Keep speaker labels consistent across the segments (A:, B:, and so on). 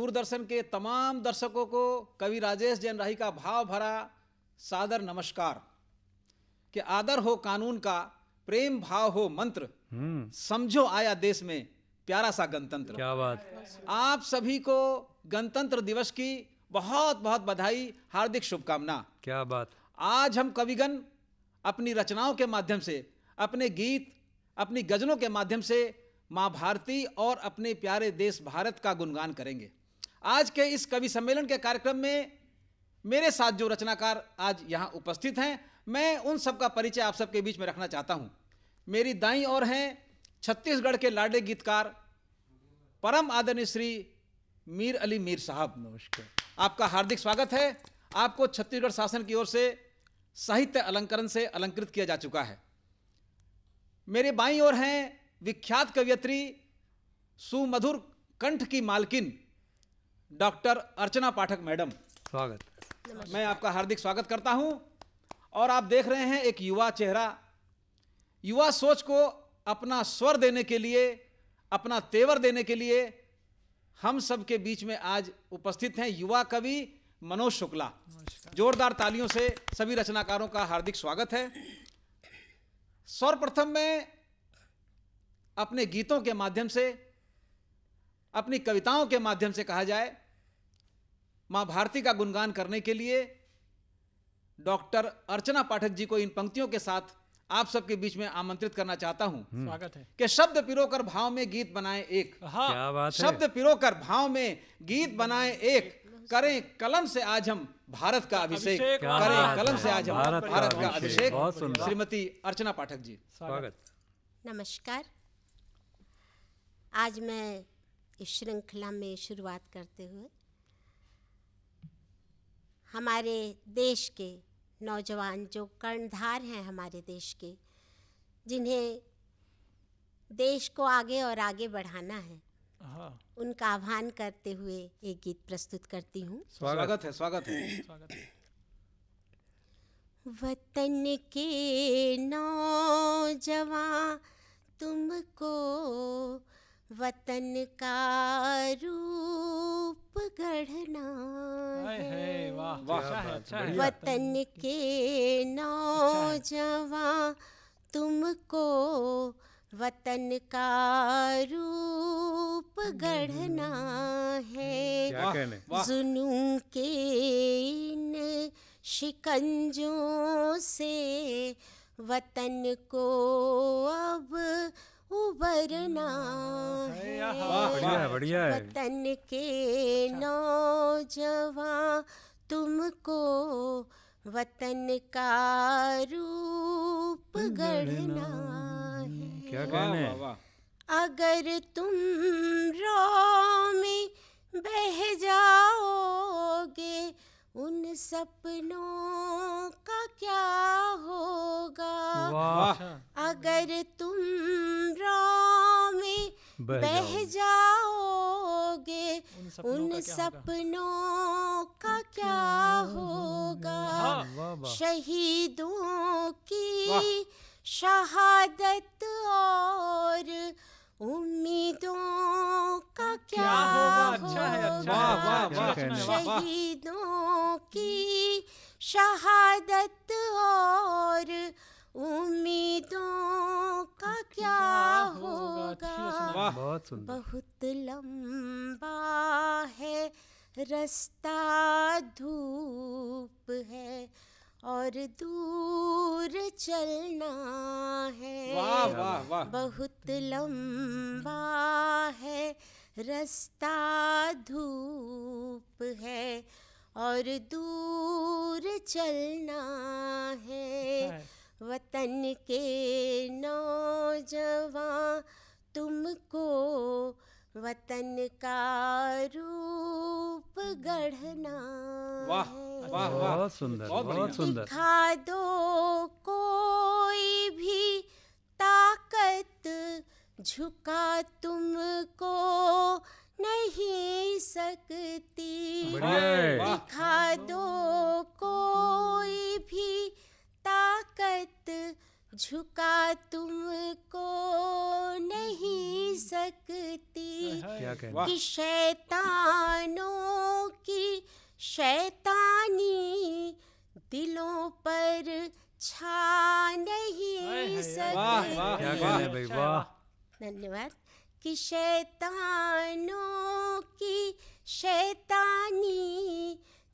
A: दूरदर्शन के तमाम दर्शकों को कवि राजेश जैन राही का भाव भरा सादर नमस्कार के आदर हो कानून का प्रेम भाव हो मंत्र हम्म। समझो आया देश में प्यारा सा गणतंत्र क्या बात आप सभी को गणतंत्र दिवस की बहुत बहुत बधाई हार्दिक शुभकामना क्या बात आज हम कविगण अपनी रचनाओं के माध्यम से अपने गीत अपनी गजलों के माध्यम से माँ भारती और अपने प्यारे देश भारत का गुणगान करेंगे आज के इस कवि सम्मेलन के कार्यक्रम में मेरे साथ जो रचनाकार आज यहाँ उपस्थित हैं मैं उन सबका परिचय आप सबके बीच में रखना चाहता हूँ मेरी दाई और हैं छत्तीसगढ़ के लाडले गीतकार परम आदरणीय श्री मीर अली मीर साहब नमस्कार आपका हार्दिक स्वागत है आपको छत्तीसगढ़ शासन की ओर से साहित्य अलंकरण से अलंकृत किया जा चुका है मेरे बाई ओर हैं विख्यात कवियत्री सुमधुर कंठ की मालकिन डॉक्टर अर्चना पाठक मैडम
B: स्वागत
A: मैं आपका हार्दिक स्वागत करता हूं और आप देख रहे हैं एक युवा चेहरा युवा सोच को अपना स्वर देने के लिए अपना तेवर देने के लिए हम सब के बीच में आज उपस्थित हैं युवा कवि मनोज शुक्ला जोरदार तालियों से सभी रचनाकारों का हार्दिक स्वागत है सर्वप्रथम मैं अपने गीतों के माध्यम से अपनी कविताओं के माध्यम से कहा जाए मां भारती का गुणगान करने के लिए डॉक्टर अर्चना पाठक जी को इन पंक्तियों के साथ आप सबके बीच में आमंत्रित करना चाहता हूँ हम्म। स्वागत है कि शब्द पिरोकर भाव में गीत बनाए एक हाँ शब्द पिरोकर भाव में गीत बनाए एक करें कलम से आज हम भारत का अभिषेक करें कलम से आज हम भारत, भारत का अभिषेक श्रीमती अर्चना पाठक जी
B: स्वागत
C: नमस्कार आज मैं इस श्रृंखला में शुरुआत करते हुए हमारे देश के नौजवान जो कर्णधार हैं हमारे देश के जिन्हें देश को आगे और आगे बढ़ाना है हाँ। उनका आह्वान करते हुए एक गीत प्रस्तुत करती हूँ स्वागत
A: है स्वागत है
C: वतन के नौजवान तुमको वतन का रूप गढ़ना है अच्छा अच्छा वतन के नौजवान तुमको वतन का रूप गढ़ना है सुनू के इन शिकंजों से वतन को अब उबरना है बढ़िया है वतन के अच्छा। नौजवान तुमको वतन का रूप गढ़ना है क्या कहने अगर तुम रो में बह जाओगे उन सपनों का क्या होगा अगर तुम में बह जाओगे उन सपनों का क्या होगा हाँ। शहीदों की शहादत और उम्मीदों का क्या होगा शहीदों की शहादत और उम्मीदों का क्या होगा बहुत बहुत लंबा है रास्ता धूप है और दूर चलना है वाह वाह वाह बहुत लंबा है रास्ता धूप है और दूर चलना अच्छा है वतन के नौजवान तुमको वतन का रूप हम्म। गढ़ना
D: वाह वाह बहुत सुंदर बहुत सुंदर
C: खा दो कोई भी ताकत झुका तुमको नहीं सकती दिखा दो कोई भी ताकत झुका तुमको नहीं सकती कि शैतानों की शैतानी दिलों पर छा नहीं
D: सकती
C: धन्यवाद कि शैतानों की शैतानी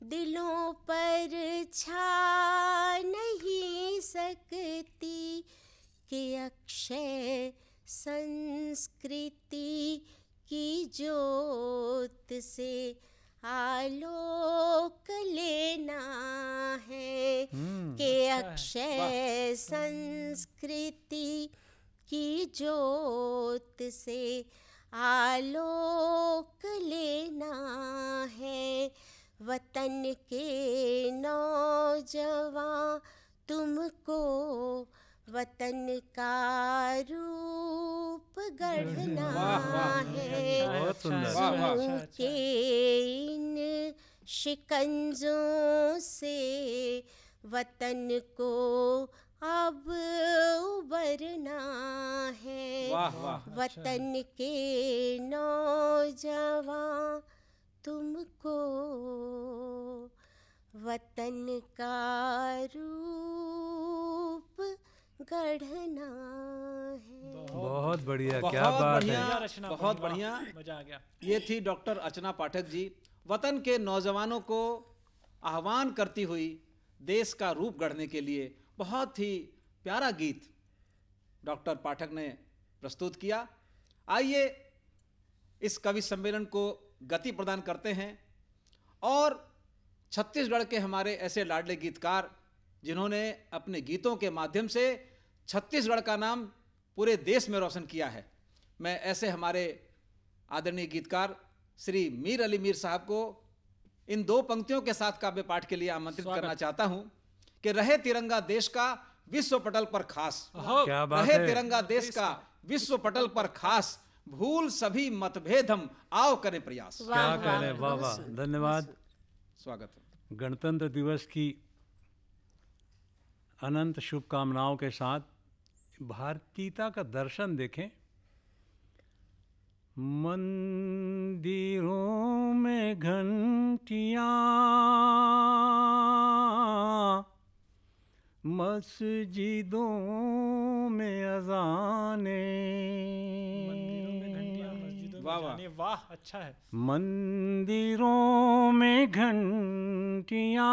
C: दिलों पर छा नहीं सकती कि अक्षय संस्कृति की जोत से आलोक लेना है hmm, हम्म, के अच्छा अक्षय संस्कृति की जोत ज्योत से आलोक लेना है वतन के नौजवा तुमको वतन का रूप गढ़ना है अच्छा, अच्छा, अच्छा, के इन शिकंजों से वतन को अब उबरना है वाह, वाह, अच्छा। वतन अच्छा। के नौजवान तुमको वतन का रूप गढ़ना है बहुत बढ़िया क्या बात है बहुत बढ़िया मजा आ गया
A: ये थी डॉक्टर अर्चना पाठक जी वतन के नौजवानों को आह्वान करती हुई देश का रूप गढ़ने के लिए बहुत ही प्यारा गीत डॉक्टर पाठक ने प्रस्तुत किया आइए इस कवि सम्मेलन को गति प्रदान करते हैं और छत्तीसगढ़ के हमारे ऐसे लाडले गीतकार जिन्होंने अपने गीतों के माध्यम से छत्तीसगढ़ का नाम पूरे देश में रोशन किया है मैं ऐसे हमारे आदरणीय गीतकार श्री मीर अली मीर साहब को इन दो पंक्तियों के साथ काव्य पाठ के लिए आमंत्रित करना चाहता हूँ कि रहे तिरंगा देश का विश्व पटल पर खास क्या बात रहे तिरंगा देश का विश्व पटल पर खास भूल सभी मतभेद हम आओ करें प्रयास क्या कह रहे वाह वाह धन्यवाद स्वागत
B: गणतंत्र दिवस की अनंत शुभकामनाओं के साथ भारतीयता का दर्शन देखें मंदिरों में घंटिया मस्जिदों में अजाने वाह वाह वाह अच्छा है मंदिरों में घंटिया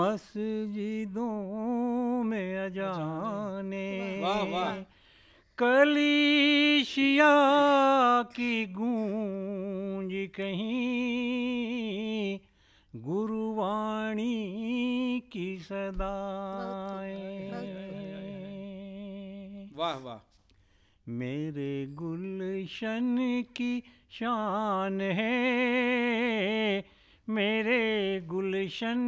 B: मस्जिदों में अजाने कलीशिया की गूंज कहीं गुरुवाणी की सदाए वाह वाह मेरे गुलशन की शान है मेरे गुलशन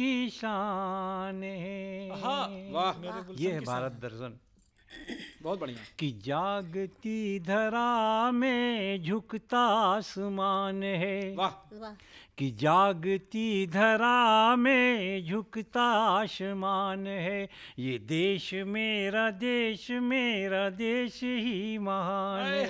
B: की शान है वाह ये है भारत
A: दर्शन बहुत बढ़िया
B: कि जागती धरा में झुकता आसमान है वाह कि जागती धरा में झुकता आसमान है ये देश मेरा देश मेरा देश ही महान है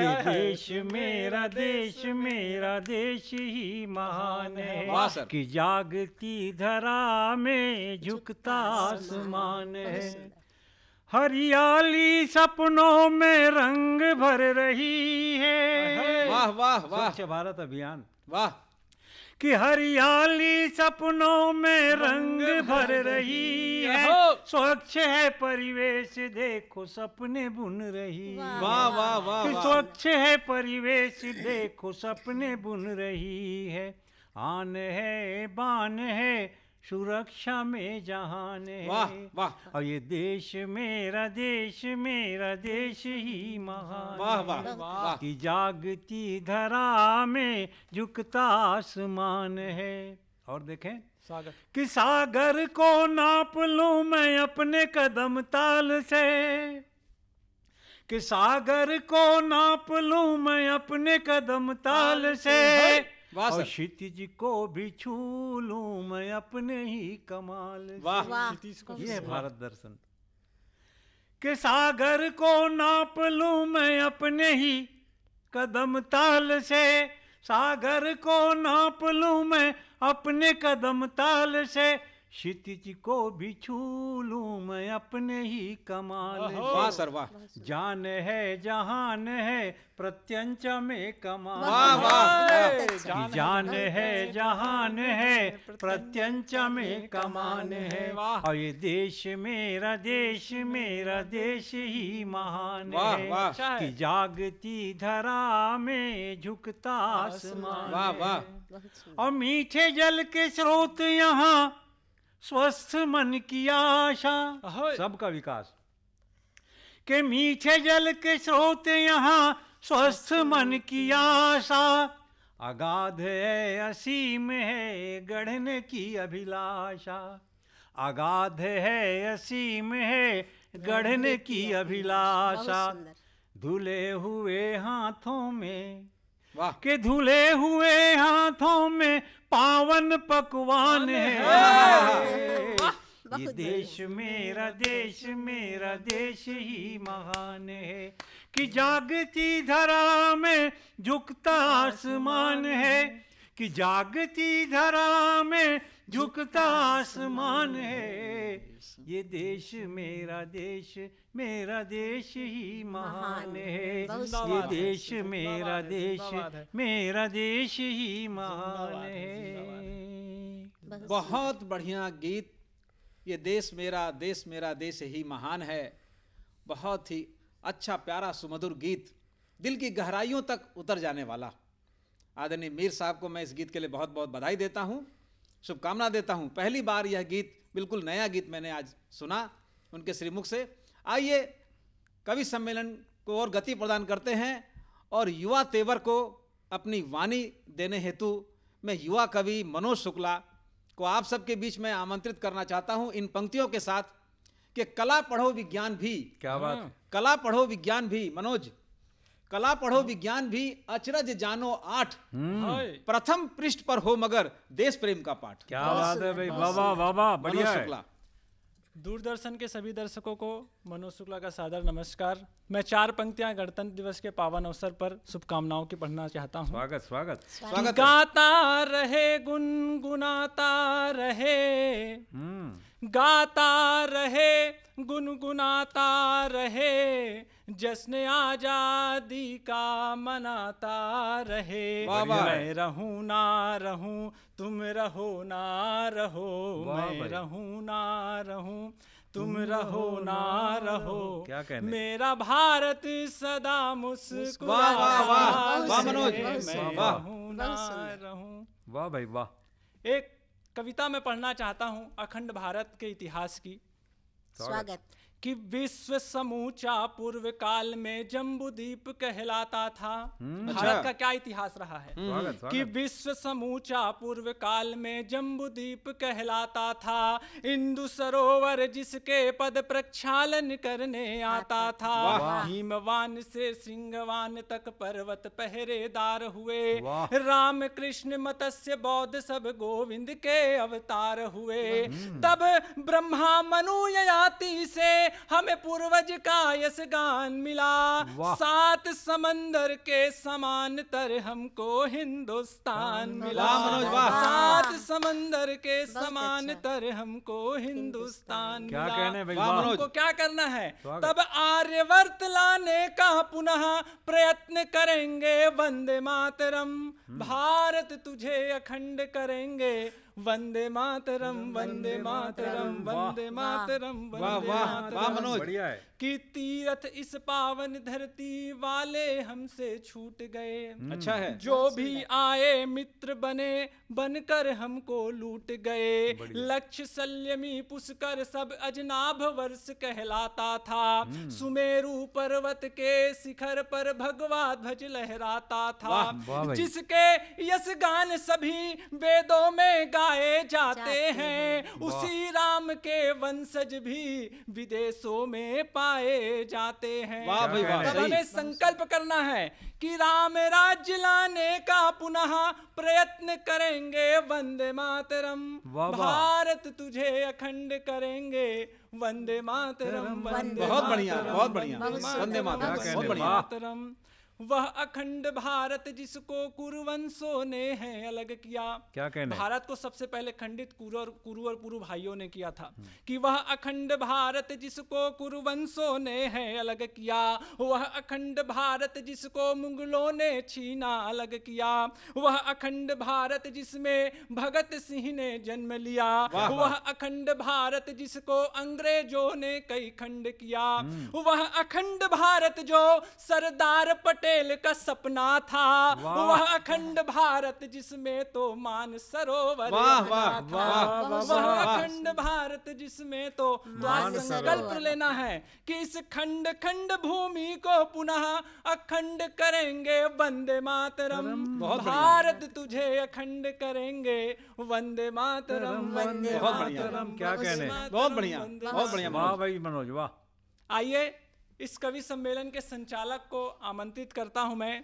B: ये देश मेरा देश मेरा देश ही महान है कि जागती धरा में झुकता अच्छा, आसमान है हरियाली सपनों में रंग भर रही है वाह वाह वाह स्वच्छ भारत अभियान वाह कि हरियाली सपनों में रंग भर रही है स्वच्छ है परिवेश देखो सपने बुन रही वाह वाह वाह कि स्वच्छ है परिवेश देखो सपने बुन रही है आन है बान है सुरक्षा में जहा है और ये देश मेरा देश मेरा देश ही महान वाह वाह वाह की जागती धरा में झुकता आसमान है और देखें सागर कि सागर को नाप लूं मैं अपने कदम ताल से कि सागर को नाप लूं मैं अपने कदम ताल से वाह और क्षितिज को भी छू लू मैं अपने ही कमाल वाह ये भारत दर्शन के सागर को नाप लू मैं अपने ही कदम ताल से सागर को नाप लू मैं अपने कदम ताल से क्षितिज को भी छू लू मैं अपने ही कमाल वाह सर वाह जान है जहान है प्रत्यंच में कमाल वाह वाह जान अच्छा। है अच्छा। जहान है प्रत्यंच में कमान है और ये देश मेरा देश मेरा देश ही महान अच्छा है कि जागती धरा में झुकता आसमान और मीठे जल के स्रोत यहाँ स्वस्थ मन की आशा सबका विकास के मीठे जल के स्रोत यहाँ स्वस्थ मन की आशा अगाध है असीम है गढ़ने की अभिलाषा अगाध है असीम है गढ़ने की अभिलाषा धुले हुए हाथों में के धुले हुए हाथों में पावन पकवान है ये देश मेरा देश मेरा देश ही महान है कि जागती धरा में झुकता आसमान है कि जागती धरा में झुकता आसमान है ये देश मेरा देश मेरा देश ही महान है ये देश मेरा देश मेरा देश ही महान है बहुत
A: बढ़िया गीत ये देश मेरा देश मेरा देश ही महान है बहुत ही अच्छा प्यारा सुमधुर गीत दिल की गहराइयों तक उतर जाने वाला आदरणीय मीर साहब को मैं इस गीत के लिए बहुत बहुत बधाई देता हूँ शुभकामना देता हूँ पहली बार यह गीत बिल्कुल नया गीत मैंने आज सुना उनके श्रीमुख से आइए कवि सम्मेलन को और गति प्रदान करते हैं और युवा तेवर को अपनी वाणी देने हेतु मैं युवा कवि मनोज शुक्ला को आप सबके बीच में आमंत्रित करना चाहता हूँ इन पंक्तियों के साथ कि कला पढ़ो विज्ञान भी क्या बात कला पढ़ो विज्ञान भी मनोज कला पढ़ो विज्ञान भी अचरज जानो आठ प्रथम पृष्ठ पर हो मगर देश प्रेम का पाठ क्या बात है भाई वाह वाह वाह बढ़िया है
D: दूरदर्शन के सभी दर्शकों को मनोज शुक्ला का सादर नमस्कार मैं चार पंक्तियां गणतंत्र दिवस के पावन अवसर पर शुभकामनाओं की पढ़ना चाहता हूँ स्वागत स्वागत स्वागत गाता रहे गुनगुनाता रहे हम्म। गाता रहे गुनगुनाता रहे जश्न आजादी का मनाता रहे मैं रहू ना रहू तुम रहो ना रहो मैं रहू ना रहू तुम रहो ना रहो क्या कहने? मेरा भारत सदा मुस्कुरा रहू वाह भाई वाह एक कविता मैं पढ़ना चाहता हूँ अखंड भारत के इतिहास की स्वागत कि विश्व समूचा पूर्व काल में जम्बुदीप कहलाता था हम्म, भारत अच्छा। का क्या इतिहास रहा है हम्म। कि विश्व समूचा पूर्व काल में जम्बुदीप कहलाता था इंदु सरोवर जिसके पद प्रक्षालन करने आता अच्छा। था हाँ। हिमवान से सिंहवान तक पर्वत पहरेदार हुए राम कृष्ण मत्स्य बौद्ध सब गोविंद के अवतार हुए हम्म। तब ब्रह्मा मनु याति से हमें पूर्वज का यश गान मिला सात समंदर के समान तर हमको हिंदुस्तान मिला सात समंदर के समान अच्छा। तर हमको हिंदुस्तान क्या हमको क्या करना है तब आर्यवर्त लाने का पुनः प्रयत्न करेंगे वंदे मातरम हम्म। भारत तुझे अखंड करेंगे वंदे मातरम वंदे मातरम वंदे मातरम वंदे मातरम बढ़िया है कि तीरथ इस पावन धरती वाले हमसे छूट गए हम्म। अच्छा है जो भी आए मित्र बने बनकर हमको लूट गए लक्ष्य सल्यमी पुष्कर सब अजनाभ वर्ष कहलाता था हम्म। सुमेरु पर्वत के शिखर पर भगवा ध्वज लहराता था जिसके यश गान सभी वेदों में गा पाए जाते हैं उसी राम के वंशज भी विदेशों में पाए जाते हैं तब हमें संकल्प करना है कि राम राज्य लाने का पुनः प्रयत्न करेंगे वंदे मातरम भारत तुझे अखंड करेंगे वंदे मातरम बहुत बढ़िया बहुत बढ़िया वंदे मातरम बहुत मातरम वह अखंड भारत जिसको कुरुवंशों ने है अलग किया क्या कहना भारत को सबसे पहले खंडित कुरु और कुरु और पुरु भाइयों ने किया था कि वह अखंड भारत जिसको कुरुवंशों ने है अलग किया वह अखंड भारत जिसको मुगलों ने छीना अलग किया वह अखंड भारत जिसमें भगत सिंह ने जन्म लिया वह अखंड भारत जिसको अंग्रेजों ने कई खंड किया हम्म। वह अखंड भारत जो सरदार पटेल पटेल का सपना था वह अखंड भारत जिसमें तो मान सरोवर वह अखंड भारत जिसमें तो संकल्प लेना है कि इस खंड खंड भूमि को पुनः अखंड करेंगे वंदे मातरम भारत तुझे अखंड करेंगे वंदे मातरम वंदे मातरम क्या कहने बहुत बढ़िया बहुत बढ़िया वाह
B: भाई मनोज वाह
D: आइए इस कवि सम्मेलन के संचालक को आमंत्रित करता हूँ मैं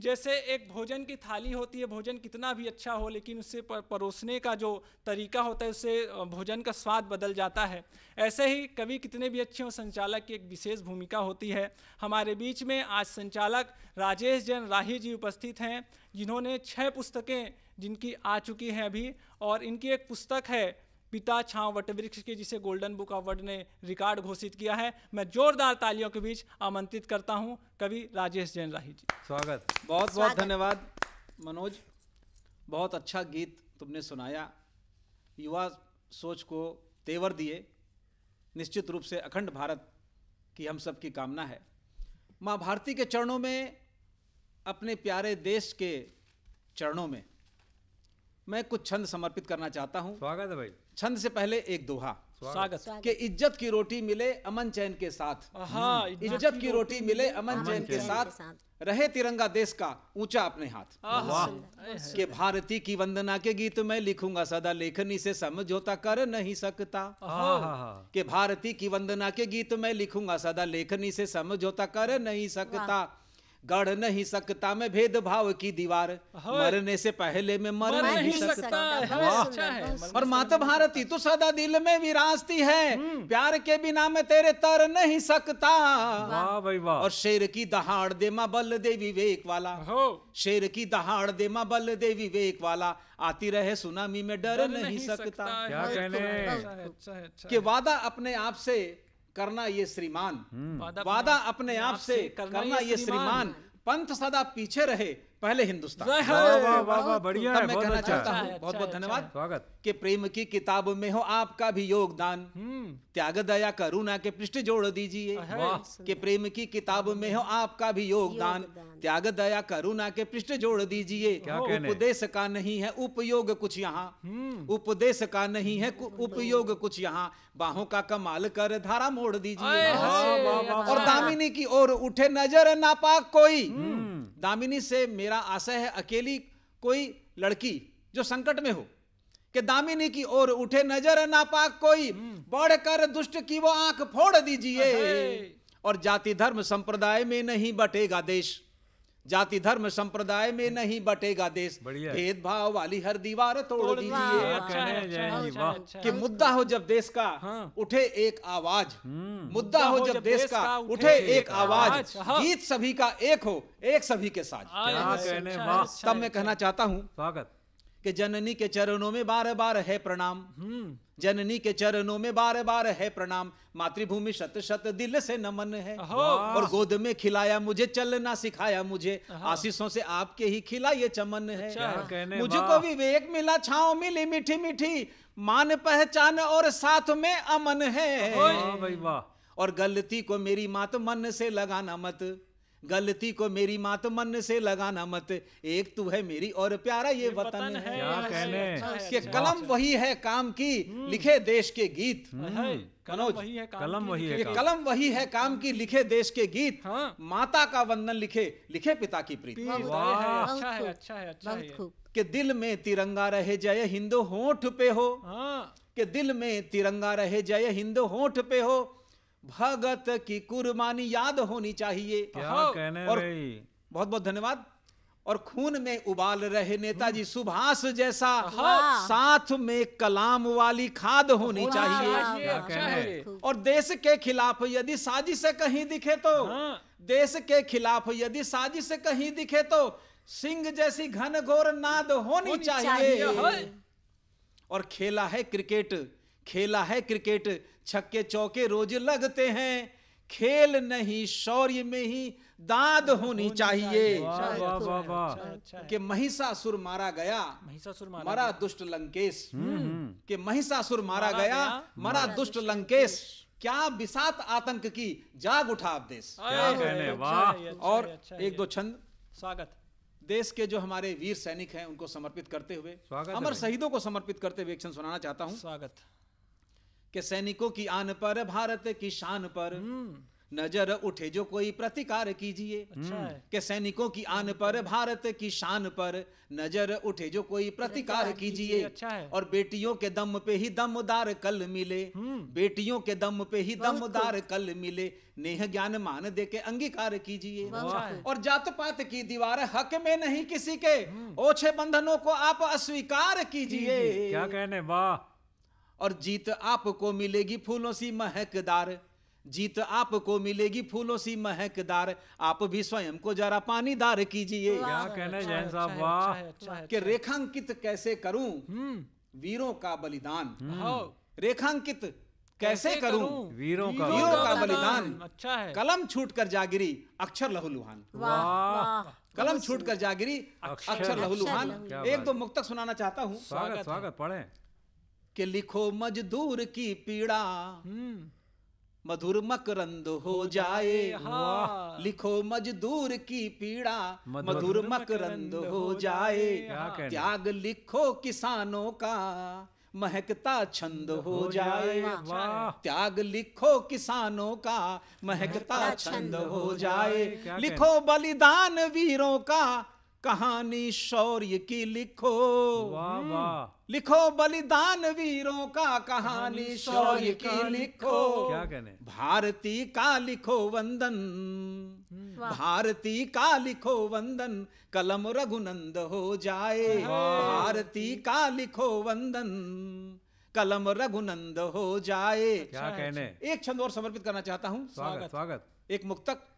D: जैसे एक भोजन की थाली होती है भोजन कितना भी अच्छा हो लेकिन उससे परोसने का जो तरीका होता है उससे भोजन का स्वाद बदल जाता है ऐसे ही कवि कितने भी अच्छे हों संचालक की एक विशेष भूमिका होती है हमारे बीच में आज संचालक राजेश जैन राही जी उपस्थित हैं जिन्होंने छः पुस्तकें जिनकी आ चुकी हैं अभी और इनकी एक पुस्तक है पिता छांव वटवृक्ष के जिसे गोल्डन बुक अवार्ड ने रिकॉर्ड घोषित किया है मैं जोरदार तालियों के बीच आमंत्रित करता हूँ कवि राजेश जैन राही जी स्वागत बहुत बहुत धन्यवाद मनोज बहुत अच्छा
A: गीत तुमने सुनाया युवा सोच को तेवर दिए निश्चित रूप से अखंड भारत की हम सब की कामना है माँ भारती के चरणों में अपने प्यारे देश के चरणों में मैं कुछ छंद समर्पित करना चाहता हूँ स्वागत है भाई छंद से पहले एक दोहा स्वागत के इज्जत की रोटी मिले अमन चैन के साथ हम्म। इज्जत की रोटी मिले अमन चैन के साथ रहे तिरंगा देश का ऊंचा अपने हाथ के भारती की वंदना के गीत मैं लिखूंगा सदा लेखनी से समझौता कर नहीं सकता के भारती की वंदना के गीत मैं लिखूंगा सदा लेखनी से समझौता कर नहीं सकता गढ़ नहीं सकता मैं भेदभाव की दीवार मरने से पहले मैं मर, नहीं, नहीं सकता, सकता है, अच्छा
D: है। और
A: माता भारती तो सदा दिल में विरासती है हम्म। प्यार के बिना मैं तेरे तर नहीं सकता वाह भाई वाह और शेर की दहाड़ दे माँ बल दे विवेक वाला शेर की दहाड़ दे माँ बल दे विवेक वाला आती रहे सुनामी में डर नहीं सकता क्या हाँ, कहने
D: अच्छा अच्छा के वादा
A: अपने आप से करना ये श्रीमान हम्म। वादा अपने आप से करना ये श्रीमान पंथ सदा पीछे रहे पहले हिंदुस्तान मैं कहना अच्छा। चाहता हूँ बहुत बहुत अच्छा, अच्छा। धन्यवाद स्वागत के प्रेम की किताब में हो आपका भी हम्म। योगदान त्याग दया करुणा के पृष्ठ जोड़ दीजिए के प्रेम की किताब में हो आपका भी योगदान त्याग दया करुणा के पृष्ठ जोड़ दीजिए उपदेश का नहीं है उपयोग कुछ यहाँ हम्म। उपदेश का नहीं है उपयोग कुछ यहाँ बाहों का कमाल कर धारा मोड़ दीजिए और दामिनी की ओर उठे नजर ना पा कोई हम्म। दामिनी से मेरा मेरा आशय है अकेली कोई लड़की जो संकट में हो कि दामिनी की ओर उठे नजर ना पाक कोई बढ़कर दुष्ट की वो आंख फोड़ दीजिए और जाति धर्म संप्रदाय में नहीं बटेगा देश जाति धर्म संप्रदाय में नहीं बटेगा देश भेदभाव वाली हर दीवार तोड़ दीजिए अच्छा, अच्छा, अच्छा। कि मुद्दा हो जब देश का हाँ। उठे एक आवाज हम्म। मुद्दा हो जब देश का उठे एक आवाज हाँ। गीत सभी का एक हो एक सभी के साथ तब मैं कहना चाहता हूँ स्वागत कि जननी के चरणों में बार बार है प्रणाम हम्म। जननी के चरणों में बार बार है प्रणाम मातृभूमि शत शत दिल से नमन है और गोद में खिलाया मुझे चलना सिखाया मुझे आशीषों से आपके ही खिला ये चमन है अच्छा। मुझको विवेक मिला छाव मिली मीठी मीठी मान पहचान और साथ में अमन है और गलती को मेरी मात मन से लगाना मत गलती को मेरी मात मन से लगाना मत एक तू है मेरी और प्यारा ये, वतन, है, अच्छा कहने अच्छा कि हम्म। हम्म। कलम वही है काम की लिखे देश के गीत कलम
D: वही है
B: कलम वही है कलम
A: वही है काम की लिखे देश के गीत माता का वंदन लिखे लिखे पिता की प्रीति
D: अच्छा
A: के दिल में तिरंगा रहे जय हिंदू होठ पे हो हाँ। के दिल में तिरंगा रहे जय हिंदू होठ पे हो भगत की कुर्बानी याद होनी चाहिए क्या हाँ। कहने और बहुत बहुत धन्यवाद और खून में उबाल रहे नेताजी हम्म। सुभाष जैसा हाँ। साथ में कलाम वाली खाद होनी चाहिए और देश के खिलाफ यदि साजिश कहीं दिखे तो हाँ। देश के खिलाफ यदि साजिश कहीं दिखे तो सिंह जैसी घनघोर नाद होनी चाहिए और खेला है क्रिकेट खेला है क्रिकेट छक्के चौके रोज लगते हैं खेल नहीं शौर्य में ही दाद होनी चाहिए तो अच्छा, अच्छा। कि महिषासुर मारा गया
B: महिषासुर मारा
A: मरा दुष्ट लंकेश हम्म, हम्म। कि महिषासुर मारा गया मरा दुष्ट लंकेश क्या विषात आतंक की जाग उठा आप देश अच्छा और एक दो छंद स्वागत देश के जो हमारे वीर सैनिक हैं उनको समर्पित करते हुए अमर शहीदों को समर्पित करते हुए एक छंद सुनाना चाहता हूँ स्वागत के हम्म। अच्छा हम्म। सैनिकों की आन पर भारत की शान पर नजर उठे जो कोई प्रतिकार कीजिए अच्छा के सैनिकों की आन पर भारत की शान पर नजर उठे जो कोई प्रतिकार कीजिए अच्छा और बेटियों के दम पे ही दमदार कल मिले हम्म। बेटियों के दम पे ही दमदार कल मिले नेह ज्ञान मान दे के अंगीकार कीजिए और जात पात की दीवार हक में नहीं किसी के ओछे बंधनों को आप अस्वीकार कीजिए क्या कहने वाह और जीत आपको मिलेगी फूलों सी महकदार जीत आपको मिलेगी फूलों सी महकदार आप भी स्वयं को जरा पानी दार कीजिए अच्छा अच्छा अच्छा कि रेखांकित कैसे करूं हम्म। वीरों का बलिदान हम्म। रेखांकित कैसे करूं
D: वीरों का वीरों का बलिदान अच्छा
A: है कलम छूट कर जागिरी अक्षर लहु लुहान कलम छूट कर जागिरी अक्षर लहु लुहान एक दो मुक्तक सुनाना चाहता हूँ स्वागत स्वागत पढ़े कि हम्म। हाँ। लिखो मजदूर की पीड़ा मधुर मकरंद हो जाए लिखो मजदूर की पीड़ा मधुर मकरंद हो जाए हाँ। त्याग लिखो किसानों का महकता छंद हो जाए त्याग लिखो किसानों का महकता छंद हो जाए लिखो बलिदान वीरों का कहानी शौर्य की लिखो वाह हम्म। वाह लिखो बलिदान वीरों का कहानी शौर्य की लिखो क्या कहने भारती का लिखो वंदन हम्म। भारती का लिखो वंदन कलम रघुनंद हो जाए भारती का लिखो वंदन कलम रघुनंद हो जाए अच्छा, क्या अच्छा, कहने अच्छा। एक छंद और समर्पित करना चाहता हूँ स्वागत स्वागत एक मुक्तक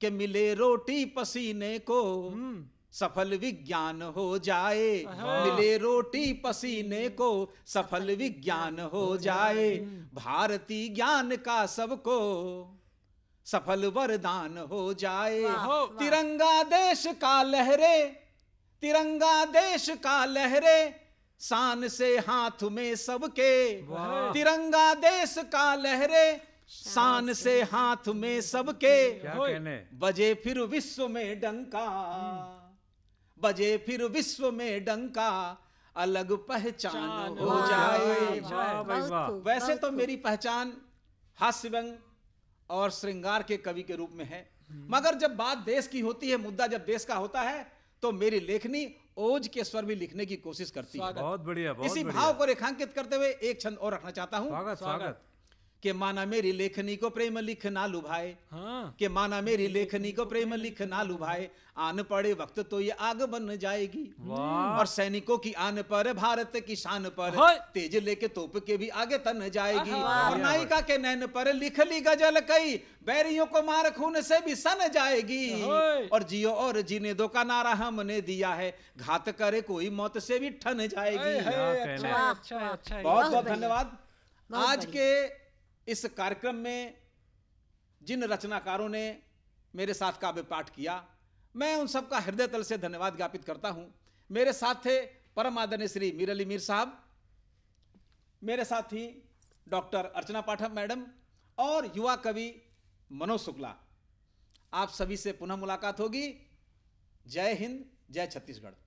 A: के मिले रोटी पसीने को हम्म। सफल विज्ञान हो जाए हाँ। मिले रोटी पसीने को सफल विज्ञान हो जाए भारतीय ज्ञान का सबको सफल वरदान हो जाए तिरंगा देश का लहरे तिरंगा देश का लहरे शान से हाथ में सबके तिरंगा देश का लहरे शान से हाथ में सबके बजे फिर विश्व में डंका बजे फिर विश्व में डंका अलग पहचान हो जाए वैसे तो मेरी पहचान हास्य व्यंग और श्रृंगार के कवि के रूप में है हम्म। मगर जब बात देश की होती है मुद्दा जब देश का होता है तो मेरी लेखनी ओज के स्वर में लिखने की कोशिश करती है बहुत
B: बढ़िया इसी भाव
A: को रेखांकित करते हुए एक छंद और रखना चाहता हूँ स्वागत, स्वागत। के माना मेरी लेखनी को प्रेम लिख ना लुभाए हाँ। के माना मेरी लेखनी को प्रेम लिख ना लुभाए आन पड़े वक्त तो ये आग बन जाएगी और सैनिकों की आन पर भारत की शान पर तेज लेके तोप के भी आगे तन जाएगी और नायिका के नैन पर लिख ली गजल कई बैरियों को मार खून से भी सन जाएगी और जियो और जीने दो का नारा हमने दिया है घात करे कोई मौत से भी ठन जाएगी हाँ, अच्छा, अच्छा, अच्छा। बहुत बहुत धन्यवाद आज के इस कार्यक्रम में जिन रचनाकारों ने मेरे साथ काव्य पाठ किया मैं उन सबका हृदय तल से धन्यवाद ज्ञापित करता हूँ मेरे साथ थे परम आदरणीय श्री मीर अली मीर साहब मेरे साथ ही डॉक्टर अर्चना पाठक मैडम और युवा कवि मनोज शुक्ला आप सभी से पुनः मुलाकात होगी जय हिंद जय छत्तीसगढ़